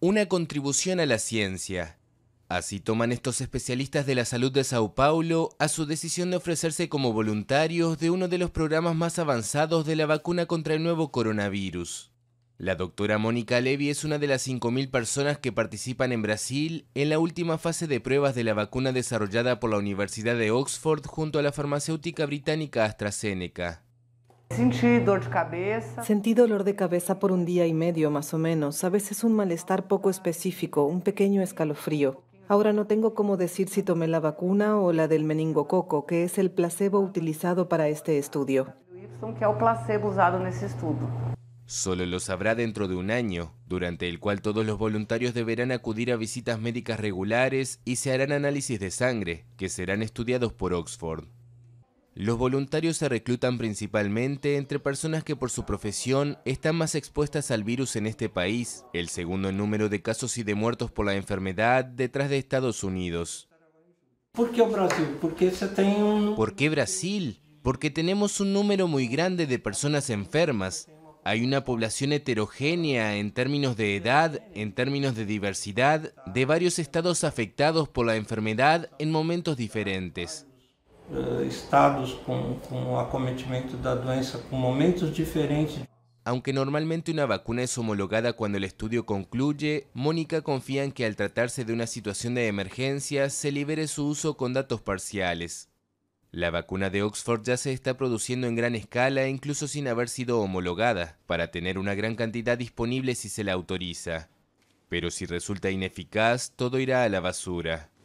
una contribución a la ciencia. Así toman estos especialistas de la salud de Sao Paulo a su decisión de ofrecerse como voluntarios de uno de los programas más avanzados de la vacuna contra el nuevo coronavirus. La doctora Mónica Levy es una de las 5.000 personas que participan en Brasil en la última fase de pruebas de la vacuna desarrollada por la Universidad de Oxford junto a la farmacéutica británica AstraZeneca. Sentí dolor de cabeza. de cabeza por un día y medio más o menos, a veces un malestar poco específico, un pequeño escalofrío. Ahora no tengo cómo decir si tomé la vacuna o la del meningococo, que es el placebo utilizado para este estudio. Solo lo sabrá dentro de un año, durante el cual todos los voluntarios deberán acudir a visitas médicas regulares y se harán análisis de sangre, que serán estudiados por Oxford. Los voluntarios se reclutan principalmente entre personas que por su profesión están más expuestas al virus en este país, el segundo número de casos y de muertos por la enfermedad detrás de Estados Unidos. ¿Por qué Brasil? Porque Brasil? Porque tenemos un número muy grande de personas enfermas. Hay una población heterogénea en términos de edad, en términos de diversidad, de varios estados afectados por la enfermedad en momentos diferentes. Eh, estados con acometimiento de la doença con momentos diferentes. Aunque normalmente una vacuna es homologada cuando el estudio concluye, Mónica confía en que al tratarse de una situación de emergencia se libere su uso con datos parciales. La vacuna de Oxford ya se está produciendo en gran escala, incluso sin haber sido homologada, para tener una gran cantidad disponible si se la autoriza. Pero si resulta ineficaz, todo irá a la basura.